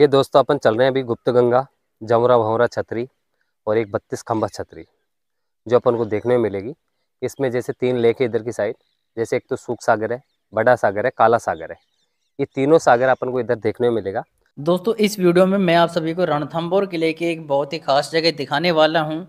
देखिए दोस्तों अपन चल रहे हैं अभी गुप्त गंगा जमरा भवरा छतरी और एक बत्तीस खम्बा छतरी जो अपन को देखने में मिलेगी इसमें जैसे तीन लेक है इधर की साइड जैसे एक तो सूख सागर है बड़ा सागर है काला सागर है ये तीनों सागर अपन को इधर देखने में मिलेगा दोस्तों इस वीडियो में मैं आप सभी को रणथम्बोर किले की एक बहुत ही खास जगह दिखाने वाला हूँ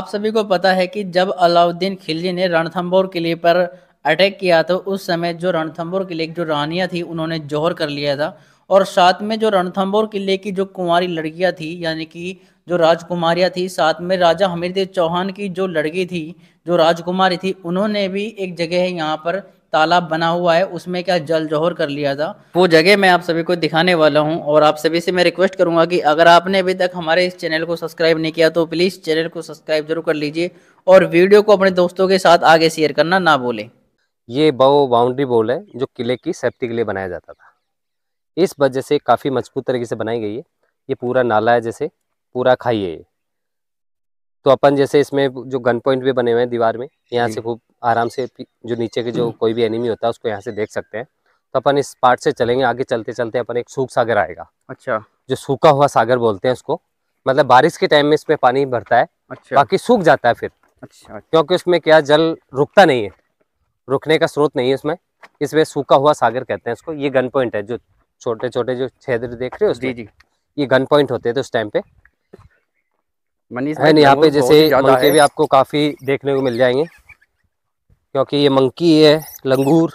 आप सभी को पता है कि जब अलाउद्दीन खिलजी ने रणथम्बोर किले पर अटैक किया तो उस समय जो रणथम्बोर किले की जो रानियाँ थी उन्होंने जोहर कर लिया था और साथ में जो रणथम्बोर किले की जो कुंवारी लड़कियाँ थी यानी कि जो राजकुमारियाँ थी साथ में राजा हमीरदेव चौहान की जो लड़की थी जो राजकुमारी थी उन्होंने भी एक जगह है यहाँ पर तालाब बना हुआ है उसमें क्या जल जोहर कर लिया था वो जगह मैं आप सभी को दिखाने वाला हूँ और आप सभी से मैं रिक्वेस्ट करूँगा कि अगर आपने अभी तक हमारे इस चैनल को सब्सक्राइब नहीं किया तो प्लीज़ चैनल को सब्सक्राइब जरूर कर लीजिए और वीडियो को अपने दोस्तों के साथ आगे शेयर करना ना भूलें ये बाउंड्री बोल है जो किले की सेफ्टी के लिए बनाया जाता था इस वजह से काफ़ी मजबूत तरीके से बनाई गई है ये पूरा नाला है जैसे पूरा खाई है तो अपन जैसे इसमें जो गन पॉइंट भी बने हुए हैं दीवार में यहाँ से खूब आराम से जो नीचे के जो हम्म। कोई भी एनिमी होता है उसको यहाँ से देख सकते हैं तो अपन इस पार्ट से चलेंगे आगे चलते चलते अपन एक सूख सागर आएगा अच्छा जो सूखा हुआ सागर बोलते हैं उसको मतलब बारिश के टाइम में इसमें पानी भरता है अच्छा। बाकी सूख जाता है फिर अच्छा, अच्छा। क्योंकि उसमें क्या जल रुकता नहीं है रुकने का स्रोत नहीं है उसमें इसमें सूखा हुआ सागर कहते हैं उसको ये गन पॉइंट है जो छोटे छोटे जो छेद देख रहे हो जी जी ये गन पॉइंट होते थे तो उस टाइम पे मनीष है यहाँ पे जैसे मंकी भी आपको काफी देखने को मिल जाएंगे क्योंकि ये मंकी है लंगूर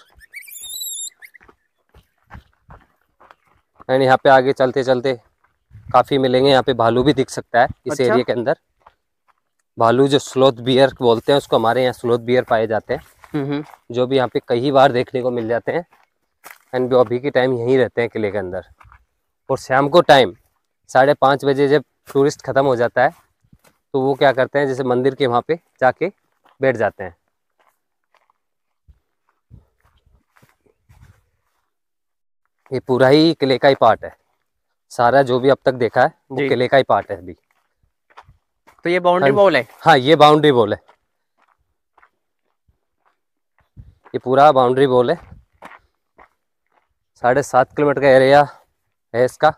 एंड यहाँ पे आगे चलते चलते काफी मिलेंगे यहाँ पे भालू भी दिख सकता है इस अच्छा? एरिया के अंदर भालू जो स्लोथ बियर बोलते हैं उसको हमारे यहाँ स्लोथ बियर पाए जाते हैं हम्म, हम्म। जो भी यहाँ पे कई बार देखने को मिल जाते हैं एंड अभी के टाइम यहीं रहते हैं किले के अंदर और शाम को टाइम साढ़े पाँच बजे जब टूरिस्ट ख़त्म हो जाता है तो वो क्या करते हैं जैसे मंदिर के वहाँ पे जाके बैठ जाते हैं ये पूरा ही किले का ही पार्ट है सारा जो भी अब तक देखा है वो किले का ही पार्ट है अभी तो ये बाउंड्री हाँ बॉल है हाँ ये बाउंड्री बॉल है ये पूरा बाउंड्री बॉल है साढ़े सात किलोमीटर का एरिया है इसका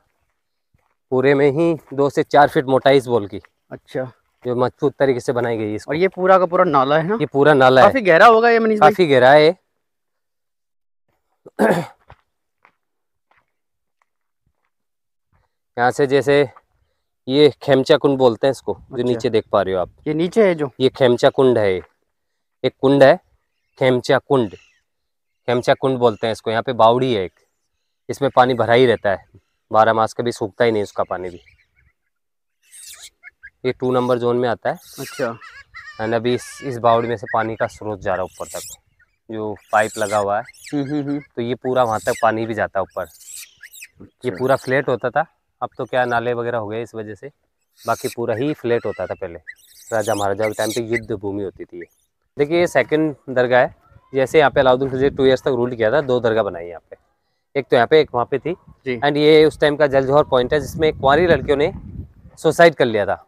पूरे में ही दो से चार फीट मोटाई इस बॉल की अच्छा जो मजबूत तरीके से बनाई गई है और ये पूरा का पूरा नाला है ना ये पूरा नाला काफी है काफी गहरा होगा ये मनीष काफी गहरा है यहाँ से जैसे ये खेमचा कुंड बोलते हैं इसको अच्छा। जो नीचे देख पा रहे हो आप ये नीचे है जो ये खेमचा कुंड है एक कुंड है खेमचा कुंड खेमचा कुंड बोलते हैं इसको यहाँ पे बावड़ी है एक इसमें पानी भरा ही रहता है बारह मास कभी सूखता ही नहीं उसका पानी भी ये टू नंबर जोन में आता है अच्छा एंड अभी इस इस बावड़ी में से पानी का स्रोत जा रहा है ऊपर तक जो पाइप लगा हुआ है हम्म, हम्म, हम्म। तो ये पूरा वहाँ तक पानी भी जाता है ऊपर अच्छा। ये पूरा फ्लैट होता था अब तो क्या नाले वगैरह हो गए इस वजह से बाकी पूरा ही फ्लैट होता था पहले राजा महाराजा के टाइम पे युद्ध भूमि होती थी ये देखिए ये सेकेंड दरगाह है जैसे यहाँ पे अलाउद्दीन खिलजी टू ईयर्स तक रूल किया था दो दरगाह बनाई यहाँ पे एक तो यहाँ पे एक वहाँ पे थी एंड ये उस टाइम का जलजोहर पॉइंट है जिसमें कुंवारी लड़कियों ने सुसाइड कर लिया था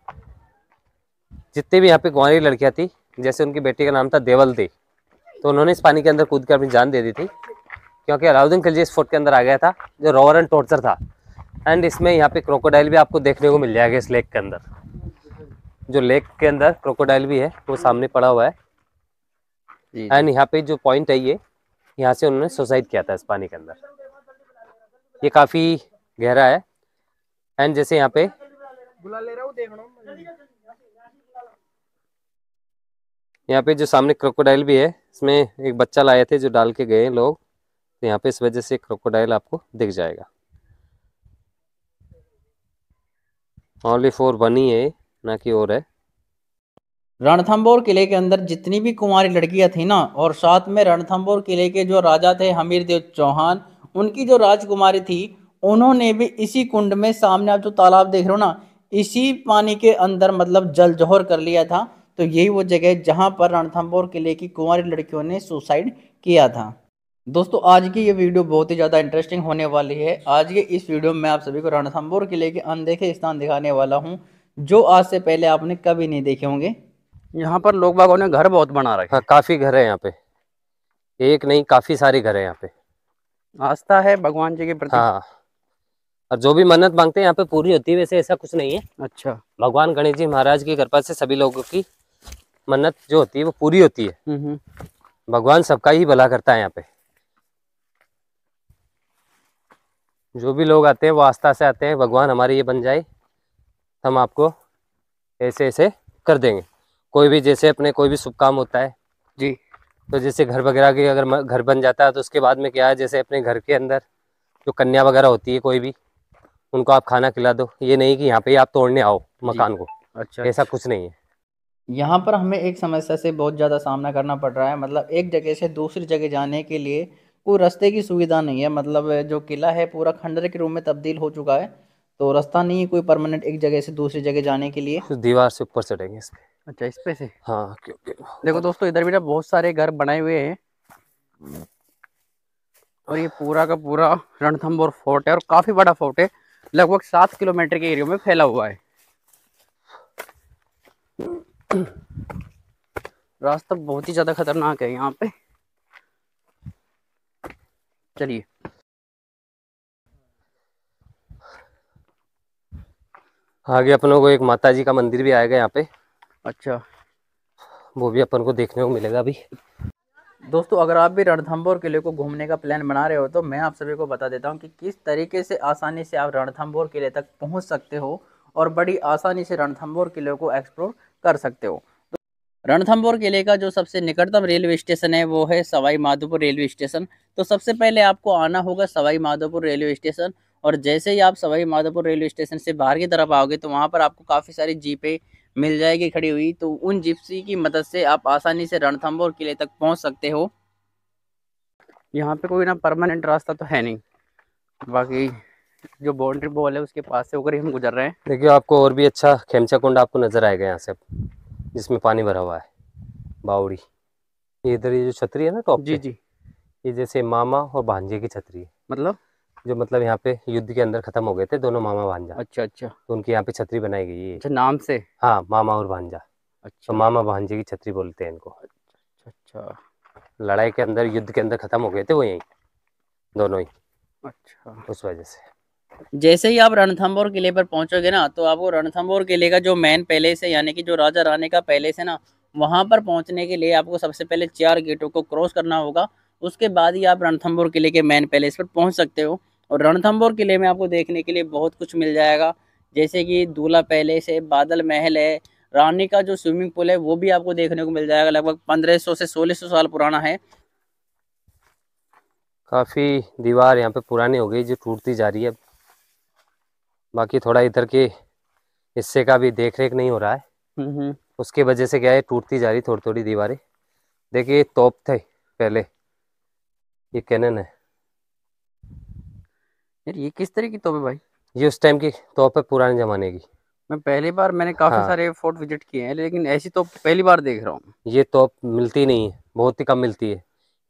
जितने भी यहाँ पे कुंवारी लड़कियाँ थी जैसे उनकी बेटी का नाम था देवल दे तो उन्होंने इस पानी के अंदर कूद कर अपनी जान दे दी थी क्योंकि अलाउद्दीन खिलजी इस फोर्ट के अंदर आ गया था जो रॉवर एंड टॉर्चर था एंड इसमें यहाँ पे क्रोकोडाइल भी आपको देखने को मिल जाएगा इस लेक के अंदर जो लेक के अंदर क्रोकोडाइल भी है वो सामने पड़ा हुआ है एंड यहाँ पे जो पॉइंट है ये यहाँ से उन्होंने सुसाइड किया था इस पानी के अंदर ये काफी गहरा है एंड जैसे यहाँ पे यहाँ पे जो सामने क्रोकोडाइल भी है इसमें एक बच्चा लाए थे जो डाल के गए लोग तो यहाँ पे इस वजह से क्रोकोडाइल आपको दिख जाएगा ओनली फॉर बनी है ना कि और है रणथम्बोर किले के अंदर जितनी भी कुमारी लड़कियां थी ना और साथ में रणथम्बोर किले के जो राजा थे हमीर देव चौहान उनकी जो राजकुमारी थी उन्होंने भी इसी कुंड में सामने आप जो तालाब देख रहे हो ना इसी पानी के अंदर मतलब जल जोहर कर लिया था तो यही वो जगह जहां जहाँ पर रणथम्बोर किले की कुंवारी लड़कियों ने सुसाइड किया था दोस्तों आज की ये वीडियो बहुत ही ज़्यादा इंटरेस्टिंग होने वाली है आज के इस वीडियो में आप सभी को रणथम्बोर किले के अनदेखे स्थान दिखाने वाला हूँ जो आज से पहले आपने कभी नहीं देखे होंगे यहाँ पर लोग बागों ने घर बहुत बना रखे हैं हाँ, काफ़ी घर है यहाँ पे एक नहीं काफ़ी सारे घर है यहाँ पे आस्था है भगवान जी के प्रति हाँ और जो भी मन्नत मांगते हैं यहाँ पे पूरी होती है वैसे ऐसा कुछ नहीं है अच्छा भगवान गणेश जी महाराज की कृपा से सभी लोगों की मन्नत जो होती है वो पूरी होती है हम्म, हम्म। भगवान सबका ही भला करता है यहाँ पे जो भी लोग आते हैं वो आस्था से आते हैं भगवान हमारे ये बन जाए हम आपको ऐसे ऐसे कर देंगे कोई भी जैसे अपने कोई भी शुभ काम होता है जी तो जैसे घर वगैरह के अगर घर बन जाता है तो उसके बाद में क्या है जैसे अपने घर के अंदर जो कन्या वगैरह होती है कोई भी उनको आप खाना खिला दो ये नहीं कि यहाँ पे आप तोड़ने आओ मकान को अच्छा ऐसा अच्छा। कुछ नहीं है यहाँ पर हमें एक समस्या से बहुत ज़्यादा सामना करना पड़ रहा है मतलब एक जगह से दूसरी जगह जाने के लिए कोई रास्ते की सुविधा नहीं है मतलब जो किला है पूरा खंडर के रूप में तब्दील हो चुका है तो रास्ता नहीं है कोई परमानेंट एक जगह से दूसरी जगह जाने के लिए दीवार से ऊपर चढ़ेंगे इस पे अच्छा इस पे से हाँ क्यों, देखो दोस्तों इधर भी बहुत सारे घर बनाए हुए हैं और ये पूरा का पूरा रणथम्बोर फोर्ट है और काफी बड़ा फोर्ट है लगभग सात किलोमीटर के एरिया में फैला हुआ है रास्ता बहुत ही ज्यादा खतरनाक है यहाँ पे चलिए आगे अपनों को एक माता जी का मंदिर भी आएगा यहाँ पे अच्छा वो भी अपन को देखने को मिलेगा अभी दोस्तों अगर आप भी रणथम्भौर किले को घूमने का प्लान बना रहे हो तो मैं आप सभी को बता देता हूँ कि किस तरीके से आसानी से आप रणथम्बोर किले तक पहुँच सकते हो और बड़ी आसानी से रणथम्बोर किले को एक्सप्लोर कर सकते हो तो रणथम्भौर किले का जो सबसे निकटतम रेलवे स्टेशन है वो है सवाई माधोपुर रेलवे स्टेशन तो सबसे पहले आपको आना होगा सवाई माधोपुर रेलवे स्टेशन और जैसे ही आप सवाई माधोपुर रेलवे स्टेशन से बाहर की तरफ आओगे तो वहाँ पर आपको काफ़ी सारी जीपें मिल जाएगी खड़ी हुई तो उन जिप्सी की मदद से आप आसानी से रणथम्बोर किले तक पहुँच सकते हो यहाँ पे कोई ना परमानेंट रास्ता तो है नहीं बाकी जो बाउंड्री बॉल है उसके पास से होकर हम गुजर रहे हैं देखिए आपको और भी अच्छा खेमचा कुंड आपको नज़र आएगा यहाँ से जिसमें पानी भरा हुआ है बावड़ी इधर ये जो छतरी है ना टॉप जी जी ये जैसे मामा और भांजे की छतरी है मतलब जो मतलब यहाँ पे युद्ध के अंदर खत्म हो गए थे दोनों मामा भांजा अच्छा अच्छा तो उनकी यहाँ पे छतरी बनाई गई है अच्छा नाम से हाँ मामा और भांजा तो अच्छा तो मामा भांजे की छतरी बोलते हैं इनको अच्छा अच्छा लड़ाई के अंदर युद्ध के अंदर खत्म हो गए थे वो यही दोनों ही अच्छा उस वजह से जैसे ही आप रणथम्बोर किले पर पहुंचोगे ना तो आपको रणथम्बोर किले का जो मेन पैलेस है यानी कि जो राजा रानी का पैलेस है ना वहां पर पहुंचने के लिए आपको सबसे पहले चार गेटों को क्रॉस करना होगा उसके बाद ही आप रणथम्बोर किले के मेन पैलेस पर पहुंच सकते हो और रणथम्बोर किले में आपको देखने के लिए बहुत कुछ मिल जाएगा जैसे कि दूल्हा पैलेस है बादल महल है रानी का जो स्विमिंग पूल है वो भी आपको देखने को मिल जाएगा लगभग पंद्रह सौ से सोलह सौ साल पुराना है काफ़ी दीवार यहाँ पे पुरानी हो गई जो टूटती जा रही है बाकी थोड़ा इधर के हिस्से का भी देख रेख नहीं हो रहा है हम्म, हम्म। उसके वजह से क्या है टूटती जा रही थोड़ी थोड़ी दीवारें देखिए तोप थे पहले ये कैनन है यार ये किस तरह की तोपे भाई ये उस टाइम की तोप है पुराने जमाने की मैं पहली बार मैंने काफी हाँ। सारे फोर्ट विजिट किए हैं लेकिन ऐसी तोप पहली बार देख रहा हूँ ये तोप मिलती नहीं है बहुत ही कम मिलती है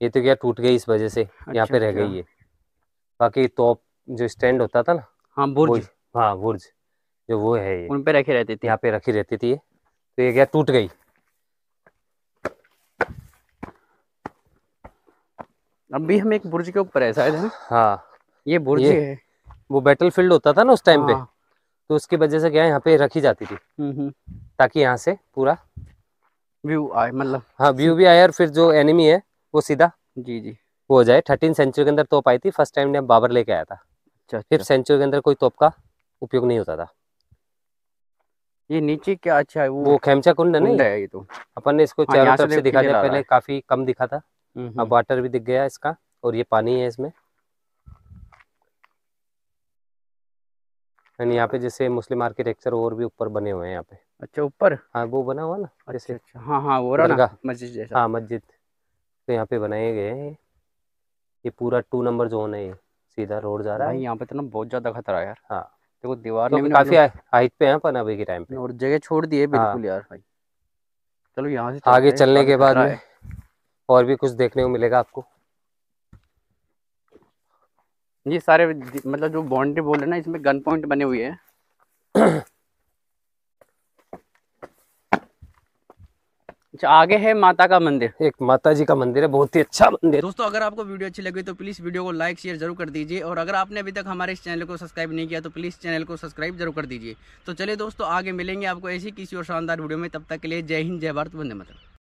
ये तो क्या टूट गई इस वजह से अच्छा, यहाँ पे रह अच्छा, गई है अच्छा। बाकी तोप जो स्टैंड होता था ना हाँ बुर्ज हाँ बुर्ज जो वो है ये उन पे रखी रहती थी यहाँ पे रखी रहती थी तो ये क्या टूट गई अब भी हम एक बुर्ज के ऊपर है शायद है हाँ ये बुर्ज ये, है वो बैटल फील्ड होता था ना उस टाइम पे हाँ। तो उसकी वजह से क्या यहाँ पे रखी जाती थी हम्म, हम्म। ताकि यहाँ से पूरा व्यू आए मतलब हाँ व्यू भी आया और फिर जो एनिमी है वो सीधा जी जी वो हो जाए थर्टीन सेंचुरी के अंदर तोप आई थी फर्स्ट टाइम ने बाबर लेके आया था अच्छा, अच्छा। फिफ्थ सेंचुरी के अंदर कोई तोप का उपयोग नहीं होता था ये नीचे क्या अच्छा है वो, वो खेमचा कुंड है ना ये तो अपन ने इसको हाँ, चारों तरफ से दिखा दिया पहले काफी कम दिखा था हम्म, अब वाटर भी दिख गया इसका और ये पानी है इसमें एंड यहाँ पे जैसे मुस्लिम आर्किटेक्चर और भी ऊपर बने हुए हैं यहाँ पे अच्छा ऊपर हाँ वो बना हुआ ना अच्छा, जैसे अच्छा, हाँ हाँ वो मस्जिद जैसा हाँ मस्जिद तो यहाँ पे बनाए गए हैं ये पूरा टू नंबर जोन है ये सीधा रोड जा रहा है यहाँ पे तो ना बहुत ज्यादा खतरा है यार हाँ देखो दीवार तो काफी हाइट पे है अभी के टाइम पे और जगह छोड़ दिए हाँ। बिल्कुल यार भाई चलो यहाँ से आगे चलने के बाद और भी कुछ देखने को मिलेगा आपको ये सारे मतलब जो बाउंड्री बोल है ना इसमें गन पॉइंट बने हुए हैं अच्छा आगे है माता का मंदिर एक माता जी का मंदिर है बहुत ही अच्छा मंदिर दोस्तों अगर आपको वीडियो अच्छी लगी तो प्लीज़ वीडियो को लाइक शेयर जरूर कर दीजिए और अगर आपने अभी तक हमारे इस चैनल को सब्सक्राइब नहीं किया तो प्लीज़ चैनल को सब्सक्राइब जरूर कर दीजिए तो चलिए दोस्तों आगे मिलेंगे आपको ऐसी किसी और शानदार वीडियो में तब तक के लिए जय हिंद जय भारत वंदे मतलब